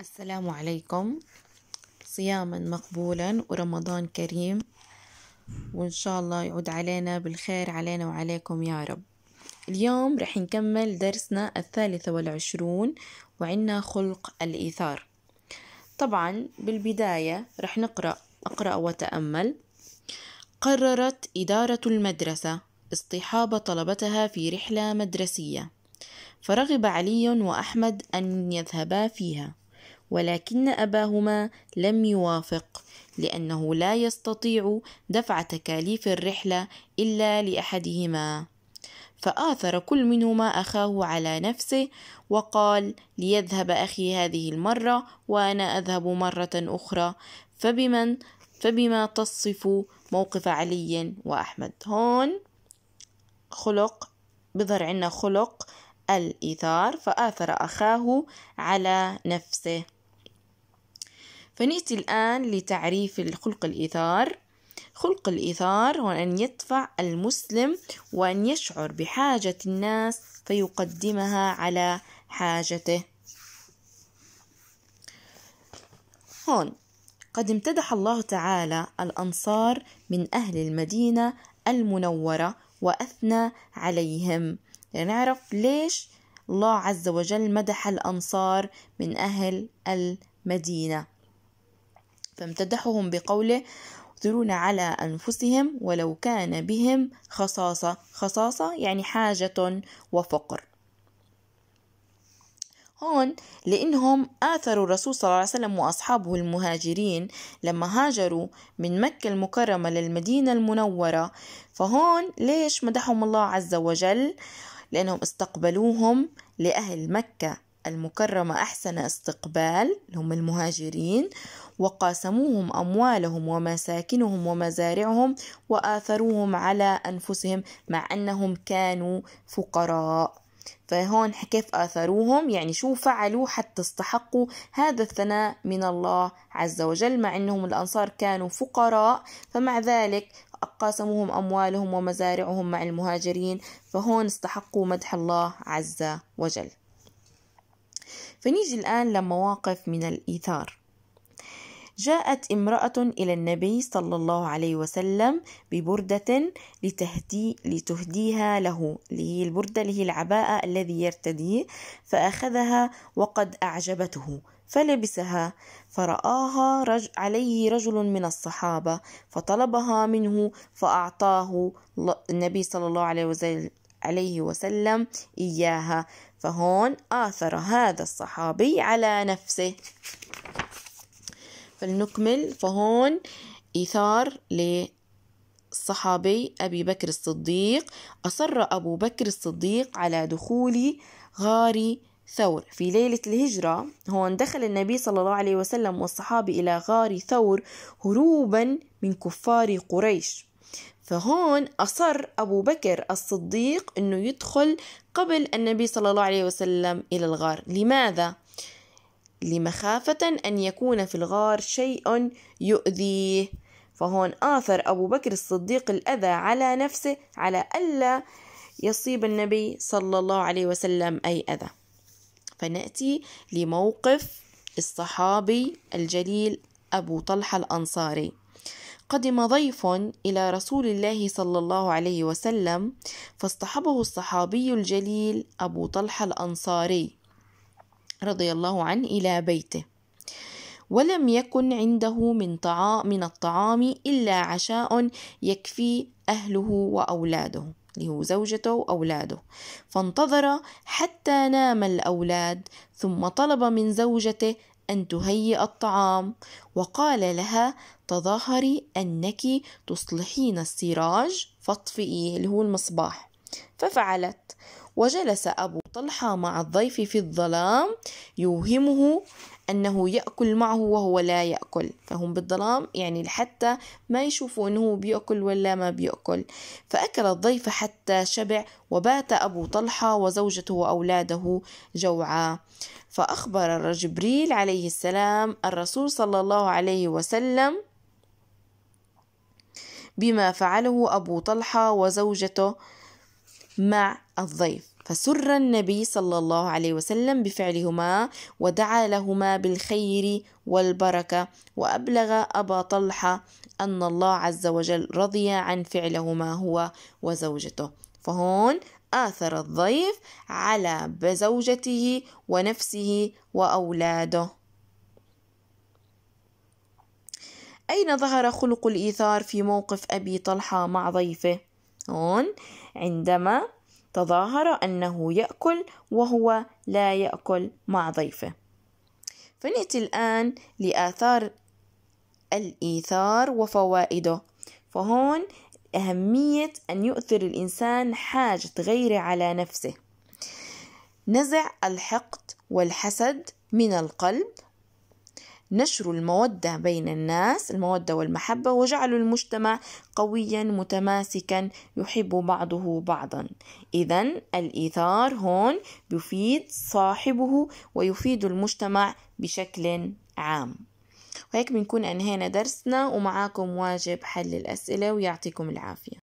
السلام عليكم صياما مقبولا ورمضان كريم وإن شاء الله يعود علينا بالخير علينا وعليكم يا رب اليوم رح نكمل درسنا الثالثة والعشرون وعنا خلق الإيثار طبعا بالبداية رح نقرأ أقرأ وتأمل قررت إدارة المدرسة اصطحاب طلبتها في رحلة مدرسية فرغب علي وأحمد أن يذهبا فيها ولكن أباهما لم يوافق لأنه لا يستطيع دفع تكاليف الرحلة إلا لأحدهما فآثر كل منهما أخاه على نفسه وقال ليذهب أخي هذه المرة وأنا أذهب مرة أخرى فبمن فبما تصف موقف علي وأحمد هون خلق بظهر عنا خلق الإيثار فآثر أخاه على نفسه فنأتي الآن لتعريف خلق الإيثار خلق الإيثار هو أن يدفع المسلم وأن يشعر بحاجة الناس فيقدمها على حاجته هون قد امتدح الله تعالى الأنصار من أهل المدينة المنورة وأثنى عليهم لنعرف ليش الله عز وجل مدح الأنصار من أهل المدينة فامتدحهم بقوله يؤثرون على أنفسهم ولو كان بهم خصاصة خصاصة يعني حاجة وفقر هون لأنهم آثروا الرسول صلى الله عليه وسلم وأصحابه المهاجرين لما هاجروا من مكة المكرمة للمدينة المنورة فهون ليش مدحهم الله عز وجل لأنهم استقبلوهم لأهل مكة المكرمة أحسن استقبال هم المهاجرين وقاسموهم أموالهم ومساكنهم ومزارعهم وآثروهم على أنفسهم مع أنهم كانوا فقراء فهون كيف آثروهم يعني شو فعلوا حتى استحقوا هذا الثناء من الله عز وجل مع أنهم الأنصار كانوا فقراء فمع ذلك قاسموهم أموالهم ومزارعهم مع المهاجرين فهون استحقوا مدح الله عز وجل فنيجي الآن لمواقف من الإيثار جاءت امرأة إلى النبي صلى الله عليه وسلم ببردة لتهدي لتهديها له اللي هي البردة اللي هي العباءة الذي يرتديه فأخذها وقد أعجبته فلبسها فرآها رج عليه رجل من الصحابة فطلبها منه فأعطاه النبي صلى الله عليه عليه وسلم إياها فهون آثر هذا الصحابي على نفسه فلنكمل فهون إيثار للصحابي أبي بكر الصديق أصر أبو بكر الصديق على دخول غار ثور في ليلة الهجرة هون دخل النبي صلى الله عليه وسلم والصحابي إلى غار ثور هروبا من كفار قريش فهون أصر أبو بكر الصديق أنه يدخل قبل النبي صلى الله عليه وسلم إلى الغار لماذا؟ لمخافة أن يكون في الغار شيء يؤذيه فهون آثر أبو بكر الصديق الأذى على نفسه على ألا يصيب النبي صلى الله عليه وسلم أي أذى فنأتي لموقف الصحابي الجليل أبو طلحة الأنصاري قدم ضيف إلى رسول الله صلى الله عليه وسلم فاصطحبه الصحابي الجليل أبو طلحة الأنصاري رضي الله عنه إلى بيته ولم يكن عنده من طعام من الطعام إلا عشاء يكفي أهله وأولاده اللي هو زوجته وأولاده فانتظر حتى نام الأولاد ثم طلب من زوجته أن تهيئ الطعام وقال لها تظاهري أنك تصلحين السراج فاطفئيه اللي هو المصباح ففعلت وجلس أبو طلحة مع الضيف في الظلام يوهمه أنه يأكل معه وهو لا يأكل فهم بالظلام يعني لحتى ما يشوفوا أنه بيأكل ولا ما بيأكل فأكل الضيف حتى شبع وبات أبو طلحة وزوجته وأولاده جوعا فأخبر جبريل عليه السلام الرسول صلى الله عليه وسلم بما فعله أبو طلحة وزوجته مع الضيف فسر النبي صلى الله عليه وسلم بفعلهما ودعا لهما بالخير والبركة وأبلغ أبا طلحة أن الله عز وجل رضي عن فعلهما هو وزوجته فهون آثر الضيف على زوجته ونفسه وأولاده أين ظهر خلق الإيثار في موقف أبي طلحة مع ضيفه؟ هون عندما تظاهر أنه يأكل وهو لا يأكل مع ضيفه فنأتي الآن لآثار الإيثار وفوائده فهون أهمية أن يؤثر الإنسان حاجة غيره على نفسه نزع الحقد والحسد من القلب نشر المودة بين الناس المودة والمحبة وجعلوا المجتمع قويا متماسكا يحب بعضه بعضا إذا الإيثار هون يفيد صاحبه ويفيد المجتمع بشكل عام وهيك بنكون أنهينا درسنا ومعاكم واجب حل الأسئلة ويعطيكم العافية